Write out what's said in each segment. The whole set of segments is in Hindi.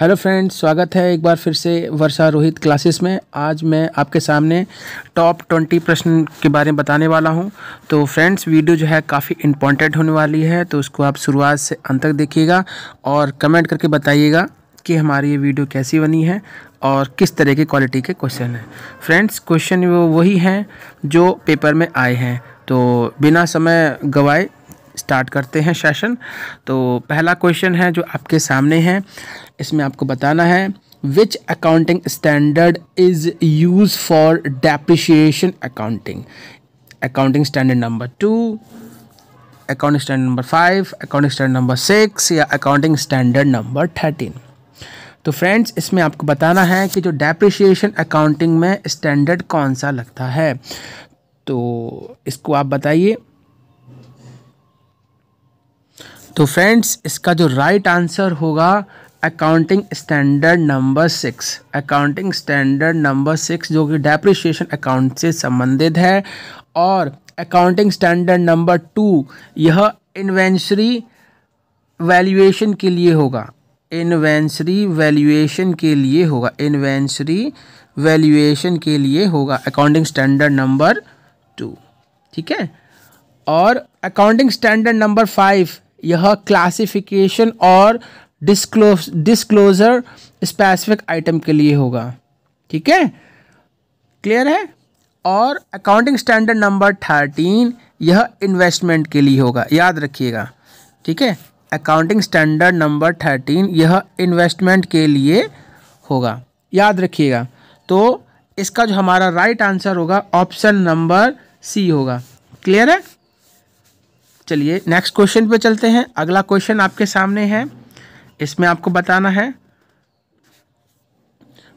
हेलो फ्रेंड्स स्वागत है एक बार फिर से वर्षा रोहित क्लासेस में आज मैं आपके सामने टॉप ट्वेंटी प्रश्न के बारे में बताने वाला हूं तो फ्रेंड्स वीडियो जो है काफ़ी इम्पोर्टेंट होने वाली है तो उसको आप शुरुआत से अंत तक देखिएगा और कमेंट करके बताइएगा कि हमारी ये वीडियो कैसी बनी है और किस तरह की क्वालिटी के क्वेश्चन हैं फ्रेंड्स क्वेश्चन वो वही हैं जो पेपर में आए हैं तो बिना समय गवाए स्टार्ट करते हैं सेशन तो पहला क्वेश्चन है जो आपके सामने है इसमें आपको बताना है which accounting standard is use for depreciation accounting accounting standard number two accounting standard number five accounting standard number six या अकाउंटिंग स्टैंडर्ड नंबर थर्टीन तो फ्रेंड्स इसमें आपको बताना है कि जो डेप्रिशिएशन अकाउंटिंग में स्टैंडर्ड कौन सा लगता है तो इसको आप बताइए तो फ्रेंड्स इसका जो राइट आंसर होगा accounting standard number six accounting standard number six जो कि डेप्रिशिएशन अकाउंट से संबंधित है और अकाउंटिंग स्टैंडर्ड नंबर टू यह इन्वेंसरी वैल्यूएशन के लिए होगा इन्वेंसरी वैल्यूएशन के लिए होगा इन्वेंसरी वैल्यूएशन के लिए होगा अकाउंटिंग स्टैंडर्ड नंबर टू ठीक है और अकाउंटिंग स्टैंडर्ड नंबर फाइव यह क्लासिफिकेशन और डिस्क्लोज डिस्क्लोजर स्पेसिफिक आइटम के लिए होगा ठीक है क्लियर है और अकाउंटिंग स्टैंडर्ड नंबर थर्टीन यह इन्वेस्टमेंट के लिए होगा याद रखिएगा ठीक है अकाउंटिंग स्टैंडर्ड नंबर थर्टीन यह इन्वेस्टमेंट के लिए होगा याद रखिएगा तो इसका जो हमारा राइट right आंसर होगा ऑप्शन नंबर सी होगा क्लियर है चलिए नेक्स्ट क्वेश्चन पे चलते हैं अगला क्वेश्चन आपके सामने है इसमें आपको बताना है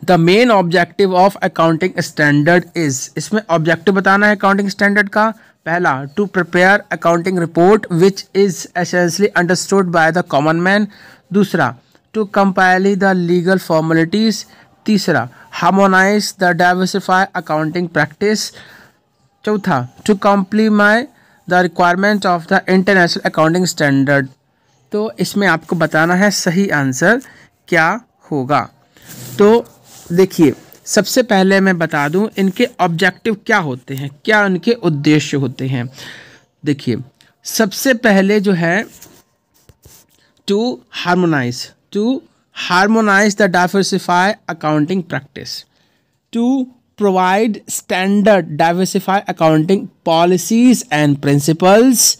the main objective of accounting standard is इसमें ऑब्जेक्टिव बताना है अकाउंटिंग स्टैंडर्ड का पहला to prepare accounting report which is essentially understood by the common man दूसरा to compile the legal formalities तीसरा harmonise the diversify accounting practice चौथा to complement the requirement of the international accounting standard तो इसमें आपको बताना है सही आंसर क्या होगा तो देखिए सबसे पहले मैं बता दूं इनके ऑब्जेक्टिव क्या होते हैं क्या उनके उद्देश्य होते हैं देखिए सबसे पहले जो है to harmonise to harmonise the diversify accounting practice to provide standard diversified accounting policies and principles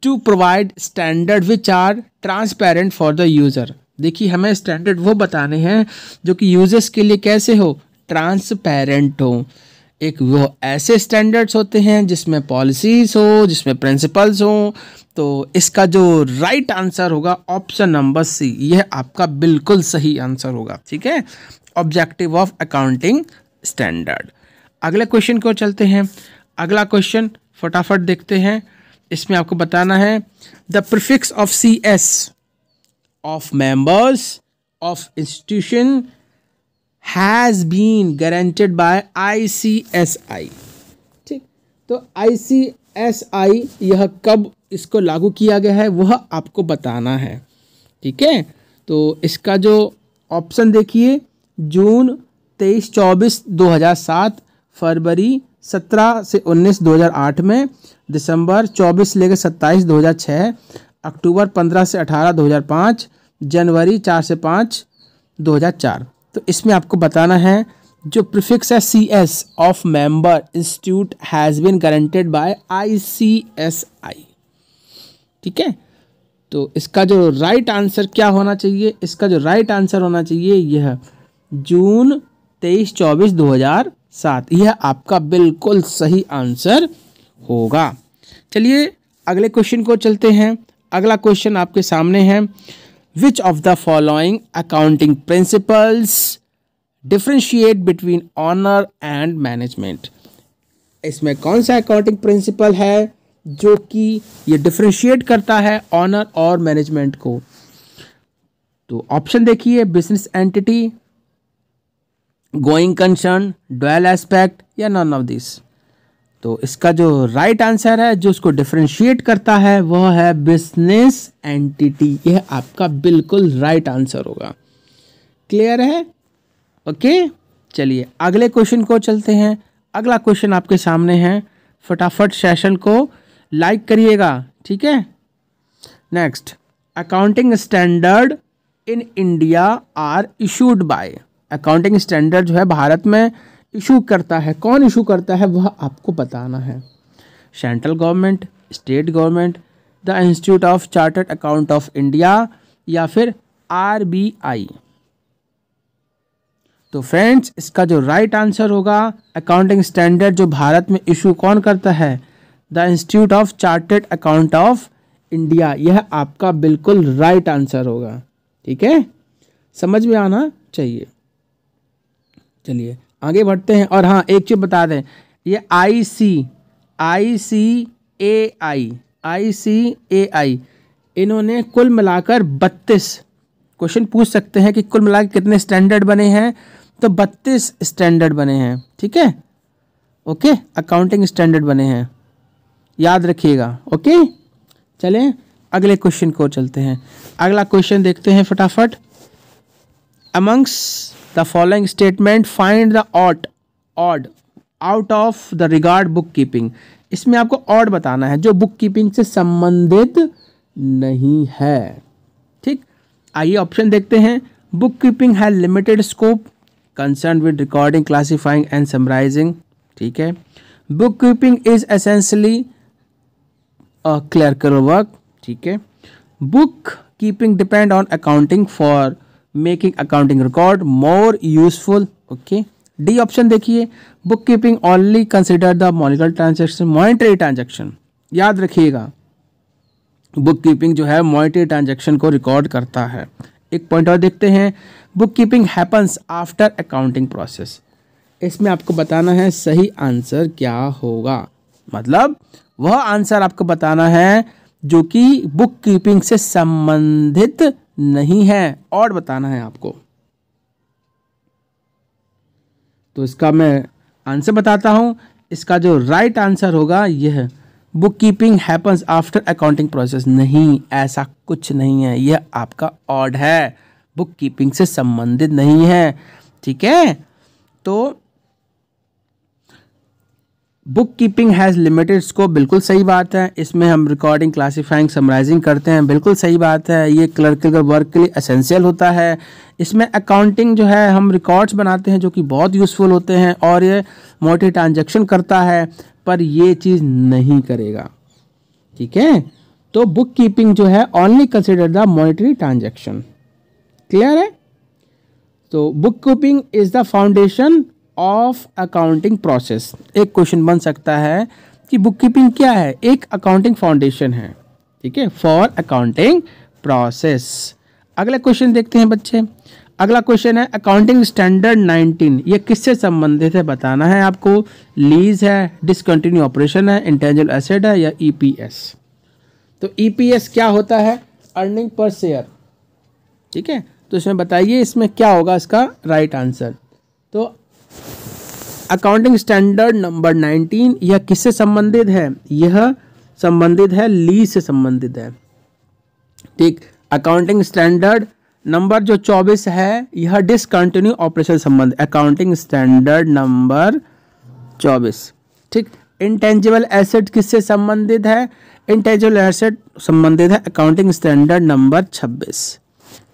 to provide standard which are transparent for the user देखिए हमें स्टैंडर्ड वो बताने हैं जो कि यूजर्स के लिए कैसे हो ट्रांसपेरेंट हो एक वो ऐसे स्टैंडर्ड्स होते हैं जिसमें पॉलिसीज हो जिसमें प्रिंसिपल्स हो तो इसका जो राइट आंसर होगा ऑप्शन नंबर सी यह आपका बिल्कुल सही आंसर होगा ठीक है ऑब्जेक्टिव ऑफ अकाउंटिंग स्टैंडर्ड अगले क्वेश्चन को चलते हैं अगला क्वेश्चन फटाफट देखते हैं इसमें आपको बताना है the prefix of C S of members of institution has been guaranteed by I C S I ठीक तो आई सी एस आई यह कब इसको लागू किया गया है वह आपको बताना है ठीक है तो इसका जो ऑप्शन देखिए जून तेईस चौबीस दो हज़ार सात फरवरी सत्रह से उन्नीस दो हज़ार आठ में दिसंबर चौबीस से लेकर सत्ताईस दो हज़ार छः अक्टूबर पंद्रह से अठारह दो हज़ार पाँच जनवरी चार से पाँच दो हज़ार चार तो इसमें आपको बताना है जो प्रिफिक्स है C S of member institute has been guaranteed by I C S I ठीक है तो इसका जो राइट right आंसर क्या होना चाहिए इसका जो राइट right आंसर होना चाहिए यह जून तेईस चौबीस दो हजार सात यह आपका बिल्कुल सही आंसर होगा चलिए अगले क्वेश्चन को चलते हैं अगला क्वेश्चन आपके सामने है which of the following accounting principles differentiate between owner and management इसमें कौन सा अकाउंटिंग प्रिंसिपल है जो कि ये डिफ्रेंशिएट करता है ऑनर और मैनेजमेंट को तो ऑप्शन देखिए business entity going concern dual aspect या नॉन ऑफ दिस तो इसका जो राइट right आंसर है जो उसको डिफ्रेंशिएट करता है वह है बिजनेस एंटिटी यह आपका बिल्कुल राइट right आंसर होगा क्लियर है ओके चलिए अगले क्वेश्चन को चलते हैं अगला क्वेश्चन आपके सामने है फटाफट सेशन को लाइक करिएगा ठीक है next accounting standard in India are issued by accounting standard जो है भारत में इशू करता है कौन इशू करता है वह आपको बताना है central government state government the institute of chartered account of India या फिर आरबीआई तो फ्रेंड्स इसका जो राइट आंसर होगा अकाउंटिंग स्टैंडर्ड जो भारत में इशू कौन करता है the institute of chartered account of India यह आपका बिल्कुल राइट आंसर होगा ठीक है समझ में आना चाहिए चलिए आगे बढ़ते हैं और हाँ एक चीज़ बता दें ये आई सी आई सी ए आई आई सी ए आई इन्होंने कुल मिलाकर बत्तीस क्वेश्चन पूछ सकते हैं कि कुल मिलाकर कितने स्टैंडर्ड बने हैं तो बत्तीस स्टैंडर्ड बने हैं ठीक है ओके अकाउंटिंग स्टैंडर्ड बने हैं याद रखिएगा ओके चलें अगले क्वेश्चन को चलते हैं अगला क्वेश्चन देखते हैं फटाफट amongst the following statement find the odd odd out of the regard book keeping इसमें आपको ऑड बताना है जो बुक कीपिंग से संबंधित नहीं है ठीक आइए ऑप्शन देखते हैं बुक कीपिंग है limited scope concern with recording classifying and summarising ठीक है book keeping is essentially clerical work ठीक है book keeping depend on accounting for making accounting record more useful okay D option देखिए book keeping only consider the monetary transaction monetary transaction याद रखिएगा बुक कीपिंग जो है मॉनिटरी ट्रांजेक्शन को रिकॉर्ड करता है एक पॉइंट और देखते हैं book keeping happens after accounting process इसमें आपको बताना है सही आंसर क्या होगा मतलब वह आंसर आपको बताना है जो कि बुक कीपिंग से संबंधित नहीं है और बताना है आपको तो इसका मैं आंसर बताता हूँ इसका जो राइट आंसर होगा यह book keeping happens after accounting process नहीं ऐसा कुछ नहीं है यह आपका ऑड है बुक कीपिंग से संबंधित नहीं है ठीक है तो book keeping has limited scope बिल्कुल सही बात है इसमें हम रिकॉर्डिंग क्लासीफाइंग समराइजिंग करते हैं बिल्कुल सही बात है ये क्लर्कल वर्क के लिए असेंशियल होता है इसमें अकाउंटिंग जो है हम रिकॉर्ड्स बनाते हैं जो कि बहुत यूज़फुल होते हैं और ये मोटी ट्रांजेक्शन करता है पर ये चीज़ नहीं करेगा ठीक है तो बुक कीपिंग जो है only consider the monetary transaction clear है तो book keeping is the foundation of accounting process एक क्वेश्चन बन सकता है कि बुक कीपिंग क्या है एक अकाउंटिंग फाउंडेशन है ठीक है फॉर अकाउंटिंग प्रोसेस अगला क्वेश्चन देखते हैं बच्चे अगला क्वेश्चन है अकाउंटिंग स्टैंडर्ड 19 ये किससे संबंधित है बताना है आपको लीज है डिसकंटिन्यू ऑपरेशन है इंटेंजल एसेड है या ईपीएस e तो ईपीएस e क्या होता है अर्निंग पर शेयर ठीक है तो इसमें बताइए इसमें क्या होगा इसका राइट आंसर तो अकाउंटिंग स्टैंडर्ड नंबर 19 यह किससे संबंधित है यह संबंधित है ली से संबंधित है ठीक अकाउंटिंग स्टैंडर्ड नंबर जो 24 है यह डिसकंटिन्यू ऑपरेशन संबंध अकाउंटिंग स्टैंडर्ड नंबर 24 ठीक इंटेंजिबल एसेट किससे संबंधित है इंटेंजिबल एसेट संबंधित है अकाउंटिंग स्टैंडर्ड नंबर 26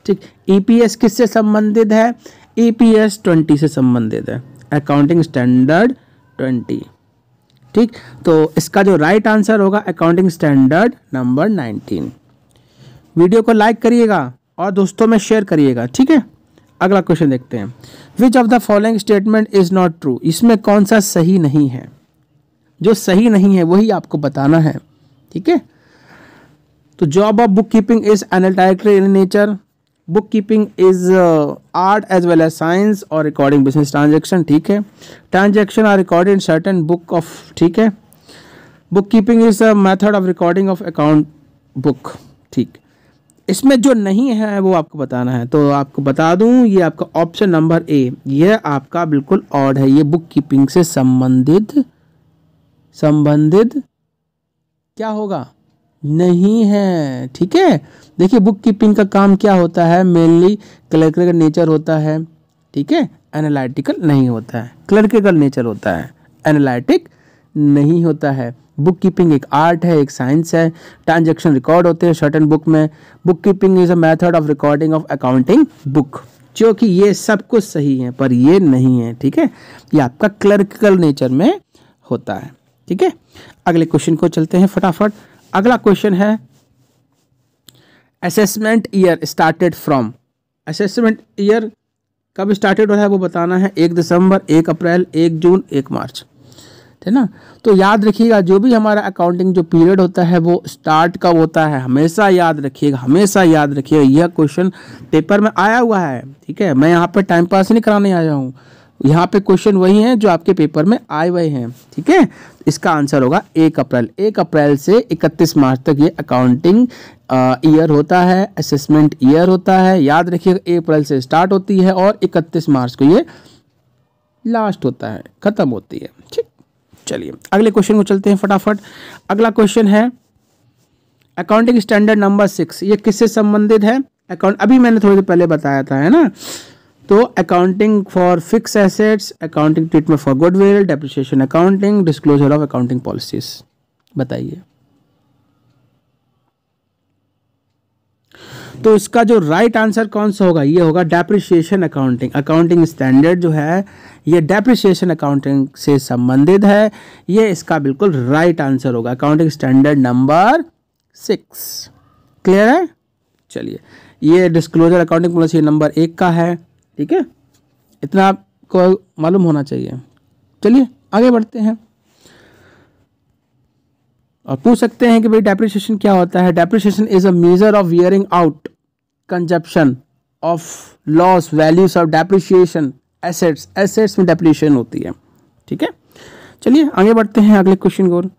ठीक ईपीएस e किससे संबंधित है ईपीएस e 20 से संबंधित है अकाउंटिंग स्टैंडर्ड ट्वेंटी ठीक तो इसका जो राइट right आंसर होगा accounting standard number nineteen video को लाइक करिएगा और दोस्तों में शेयर करिएगा ठीक है अगला क्वेश्चन देखते हैं which of the following statement is not true इसमें कौन सा सही नहीं है जो सही नहीं है वही आपको बताना है ठीक है तो job of book keeping is analytical in nature book keeping is art as well as science और रिकॉर्डिंग बिजनेस ट्रांजेक्शन ठीक है transaction are recorded in certain book of ठीक है book keeping is a method of recording of account book ठीक इसमें जो नहीं है वो आपको बताना है तो आपको बता दूं ये आपका ऑप्शन नंबर ए यह आपका बिल्कुल ऑड है ये बुक कीपिंग से संबंधित संबंधित क्या होगा नहीं है ठीक है देखिए बुक कीपिंग का काम क्या होता है मेनली क्लर्कल नेचर होता है ठीक है एनालिटिकल नहीं होता है क्लर्कल नेचर होता है एनालिटिक नहीं होता है बुक कीपिंग एक आर्ट है एक साइंस है ट्रांजेक्शन रिकॉर्ड होते हैं शर्ट बुक में book keeping is a method of recording of accounting book जो कि ये सब कुछ सही है पर ये नहीं है ठीक है ये आपका क्लर्कल नेचर में होता है ठीक है अगले क्वेश्चन को चलते हैं फटाफट अगला क्वेश्चन है assessment year started from assessment year कब स्टार्टेड हो रहा है वो बताना है एक दिसंबर एक अप्रैल एक जून एक मार्च है ना तो याद रखिएगा जो भी हमारा अकाउंटिंग जो पीरियड होता है वो स्टार्ट कब होता है हमेशा याद रखिएगा हमेशा याद रखिएगा यह क्वेश्चन पेपर में आया हुआ है ठीक है मैं यहाँ पर टाइम पास नहीं कराने आया हूँ यहाँ पे क्वेश्चन वही हैं जो आपके पेपर में आए हुए हैं ठीक है इसका आंसर होगा एक अप्रैल एक अप्रैल से इकतीस मार्च तक ये अकाउंटिंग ईयर होता है असेसमेंट ईयर होता है याद रखिएगा एक अप्रैल से स्टार्ट होती है और इकतीस मार्च को ये लास्ट होता है ख़त्म होती है ठीक चलिए अगले क्वेश्चन को चलते हैं फटाफट अगला क्वेश्चन है अकाउंटिंग स्टैंडर्ड नंबर सिक्स ये किससे संबंधित है अकाउंट अभी मैंने थोड़ी देर पहले बताया था है ना तो accounting for fix assets accounting treatment for goodwill depreciation accounting disclosure of accounting policies बताइए तो इसका जो राइट right आंसर कौन सा होगा ये होगा डेप्रिशिएशन अकाउंटिंग अकाउंटिंग स्टैंडर्ड जो है ये डेप्रिशिएशन अकाउंटिंग से संबंधित है ये इसका बिल्कुल राइट right आंसर होगा accounting standard number six clear है चलिए ये डिस्क्लोजर अकाउंटिंग पॉलिसी नंबर एक का है ठीक है इतना आपको मालूम होना चाहिए चलिए आगे बढ़ते हैं और पूछ सकते हैं कि भाई डेप्रिसिएशन क्या होता है depreciation is a measure of wearing out consumption of loss values of depreciation assets assets में डेप्रिसिएशन होती है ठीक है चलिए आगे बढ़ते हैं अगले क्वेश्चन की ओर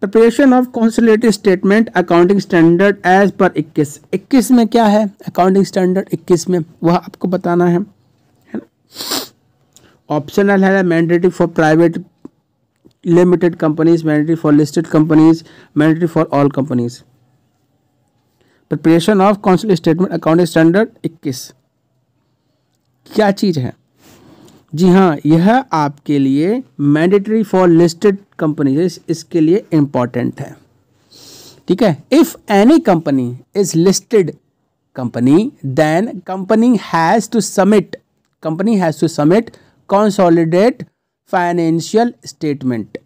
preparation of consolidated statement accounting standard as पर 21 21 में क्या है अकाउंटिंग स्टैंडर्ड 21 में वह आपको बताना है है ना ऑप्शनल है mandatory for private limited companies mandatory for listed companies mandatory for all companies preparation of consolidate statement accounting standard इक्कीस क्या चीज़ है जी हाँ यह आपके लिए मैंडेटरी फॉर लिस्टेड कंपनीज इसके लिए इम्पॉर्टेंट है ठीक है if any company is listed company then company has to submit company has to submit consolidate financial statement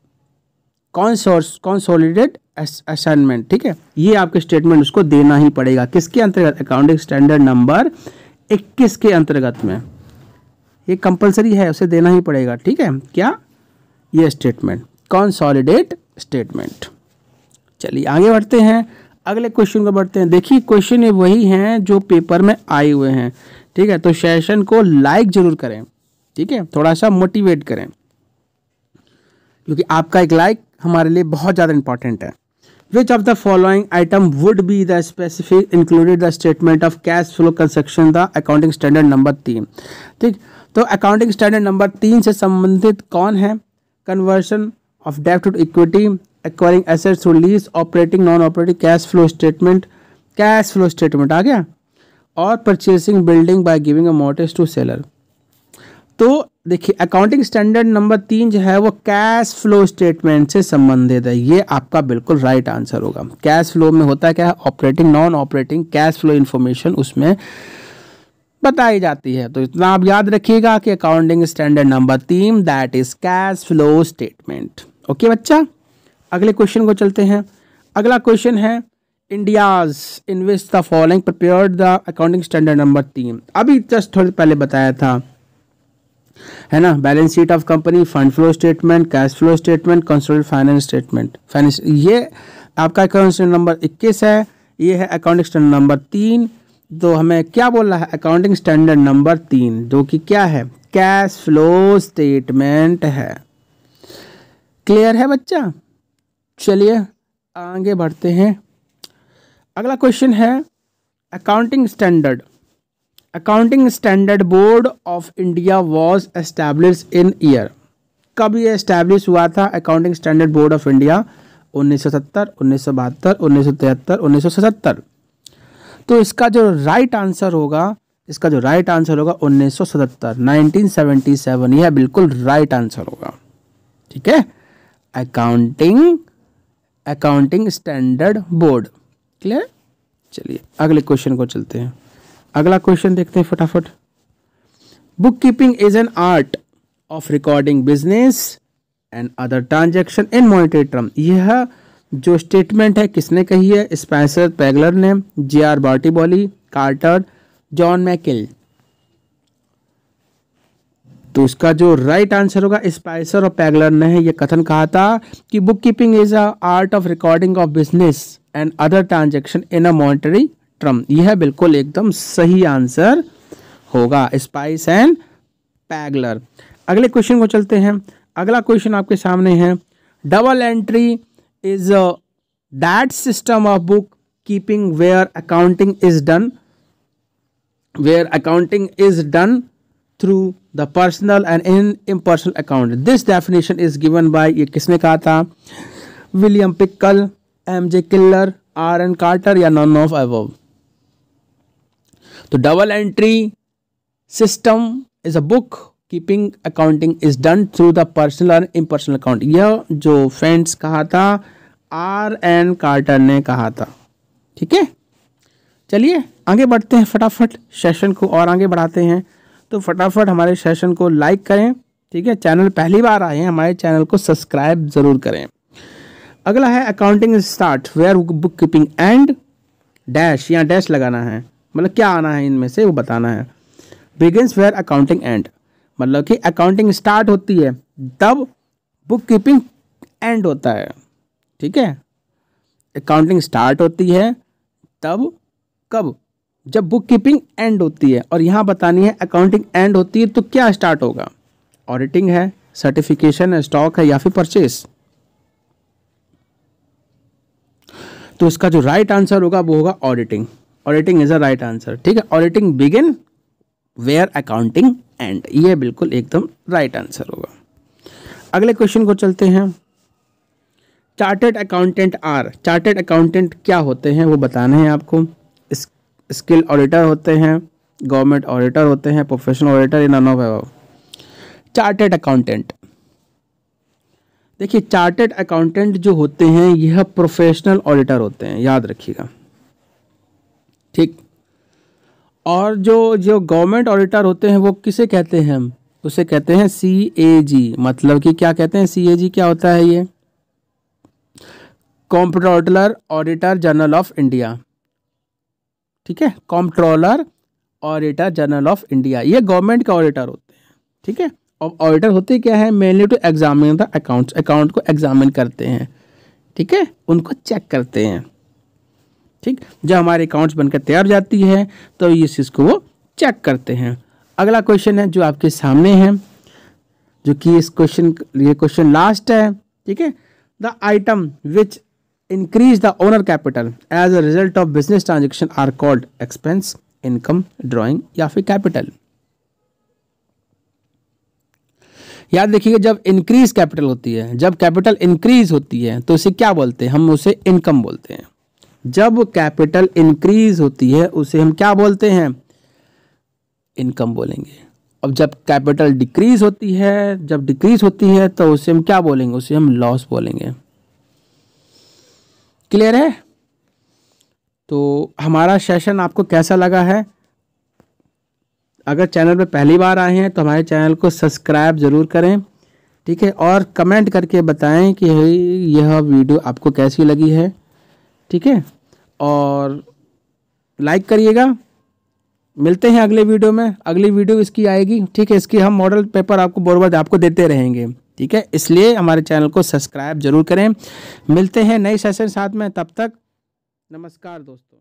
consolidate assignment ठीक है ये आपके स्टेटमेंट उसको देना ही पड़ेगा किसके अंतर्गत अकाउंटिंग स्टैंडर्ड नंबर 21 के अंतर्गत में ये कंपलसरी है उसे देना ही पड़ेगा ठीक है क्या ये स्टेटमेंट कॉन्सॉलिडेट स्टेटमेंट चलिए आगे बढ़ते हैं अगले क्वेश्चन को बढ़ते हैं देखिए क्वेश्चन ये वही हैं जो पेपर में आए हुए हैं ठीक है तो सेशन को लाइक जरूर करें ठीक है थोड़ा सा मोटिवेट करें क्योंकि आपका एक लाइक हमारे लिए बहुत ज़्यादा इंपॉर्टेंट है which of the following item would be the specific included the statement of cash flow construction the accounting standard number तीन ठीक तो अकाउंटिंग स्टैंडर्ड नंबर तीन से संबंधित कौन है conversion of debt to equity acquiring assets through lease operating non operating cash flow statement cash flow statement आ गया और purchasing building by giving a mortgage to seller तो देखिए अकाउंटिंग स्टैंडर्ड नंबर तीन जो है वो कैश फ्लो स्टेटमेंट से संबंधित है ये आपका बिल्कुल राइट आंसर होगा कैश फ्लो में होता क्या है operating non operating cash flow information उसमें बताई जाती है तो इतना आप याद रखिएगा कि अकाउंटिंग स्टैंडर्ड नंबर तीन that is cash flow statement okay बच्चा अगले क्वेश्चन को चलते हैं अगला क्वेश्चन है India's invest the following prepare the accounting standard number तीन अभी जस्ट थोड़ी पहले बताया था है ना balance sheet of company fund flow statement cash flow statement consol finance statement finance ये आपका अकाउंट नंबर इक्कीस है ये है अकाउंटिंग स्टैंडर्ड नंबर तीन तो हमें क्या बोल रहा है अकाउंटिंग स्टैंडर्ड नंबर तीन जो कि क्या है कैश फ्लो स्टेटमेंट है क्लियर है बच्चा चलिए आगे बढ़ते हैं अगला क्वेश्चन है accounting standard accounting standard board of India was establish in year कब ये एस्टैब्लिश हुआ था accounting standard board of India 1970, 1972, 1973, 1977 तो इसका जो राइट आंसर होगा इसका जो राइट आंसर होगा 1977, 1977 यह बिल्कुल राइट आंसर होगा ठीक है accounting accounting standard board clear चलिए अगले क्वेश्चन को चलते हैं अगला क्वेश्चन देखते हैं फटाफट book keeping is an art of recording business and other transaction in monetary term यह जो स्टेटमेंट है किसने कही है स्पेंसर पैगलर ने जे आर बार्टी बॉली कार्टर जॉन मैकिल तो इसका जो राइट आंसर होगा स्पाइसर और पैगलर ने यह कथन कहा था कि book keeping is a art of recording of business and other transaction in a monetary term यह बिल्कुल एकदम सही आंसर होगा स्पाइस एंड पैगलर अगले क्वेश्चन को चलते हैं अगला क्वेश्चन आपके सामने है double entry is that system of book keeping where accounting is done where accounting is done through the personal and in impersonal account this definition is given by ये किसने कहा था william pickle M J Keller R N Carter या नॉन ऑफ एव तो double entry system is a book keeping accounting is done through the personal और इम्पर्सनल अकाउंट यह जो फ्रेंड्स कहा था आर एन कार्टर ने कहा था ठीक है चलिए आगे बढ़ते हैं फटाफट सेशन को और आगे बढ़ाते हैं तो फटाफट हमारे सेशन को लाइक करें ठीक है चैनल पहली बार आए हैं हमारे चैनल को सब्सक्राइब ज़रूर करें अगला है accounting start where book keeping end dash या डैश लगाना है मतलब क्या आना है इनमें से वो बताना है बिगिनस वेयर अकाउंटिंग एंड मतलब कि अकाउंटिंग स्टार्ट होती है तब बुक कीपिंग एंड होता है ठीक है अकाउंटिंग स्टार्ट होती है तब कब जब बुक कीपिंग एंड होती है और यहाँ बतानी है अकाउंटिंग एंड होती है तो क्या स्टार्ट होगा ऑडिटिंग है सर्टिफिकेशन है स्टॉक है या फिर परचेस तो इसका जो राइट right आंसर होगा वो होगा auditing auditing is a right answer ठीक है auditing begin where accounting end ये बिल्कुल एकदम राइट right आंसर होगा अगले क्वेश्चन को चलते हैं chartered accountant are chartered accountant क्या होते हैं वो बताना है आपको स्किल ऑडिटर होते हैं गवर्नमेंट ऑडिटर होते हैं प्रोफेशनल ऑडिटर इन अनोव चार्टेड अकाउंटेंट देखिए चार्टेड अकाउंटेंट जो होते हैं यह प्रोफेशनल ऑडिटर होते हैं याद रखिएगा ठीक और जो जो गवर्नमेंट ऑडिटर होते हैं वो किसे कहते हैं हम उसे कहते हैं सी ए जी मतलब कि क्या कहते हैं सी ए जी क्या होता है ये computer auditor general of India ठीक है comptroller auditor general of India ये गवर्नमेंट के ऑडिटर होते हैं ठीक है और ऑडिटर होते क्या है mainly to examine the accounts account को एग्जामिन करते हैं ठीक है उनको चेक करते हैं ठीक जब हमारे अकाउंट्स बनकर तैयार जाती है तो इस चीज़ को वो चेक करते हैं अगला क्वेश्चन है जो आपके सामने है जो कि इस क्वेश्चन ये क्वेश्चन लास्ट है ठीक है the item which increase the owner capital as a result of business transaction are called expense income drawing या फिर कैपिटल याद देखिए जब इंक्रीज कैपिटल होती है जब कैपिटल इंक्रीज होती है तो उसे क्या बोलते हैं हम उसे इनकम बोलते हैं जब कैपिटल इंक्रीज होती है उसे हम क्या बोलते हैं इनकम बोलेंगे अब जब कैपिटल डिक्रीज होती है जब डिक्रीज होती है तो उसे हम क्या बोलेंगे उसे हम लॉस बोलेंगे क्लियर है तो हमारा सेशन आपको कैसा लगा है अगर चैनल पर पहली बार आए हैं तो हमारे चैनल को सब्सक्राइब ज़रूर करें ठीक है और कमेंट करके बताएं कि यह वीडियो आपको कैसी लगी है ठीक है और लाइक करिएगा मिलते हैं अगले वीडियो में अगली वीडियो इसकी आएगी ठीक है इसकी हम मॉडल पेपर आपको बोरवर्ड आपको देते रहेंगे ठीक है इसलिए हमारे चैनल को सब्सक्राइब जरूर करें मिलते हैं नए सेशन साथ में तब तक नमस्कार दोस्तों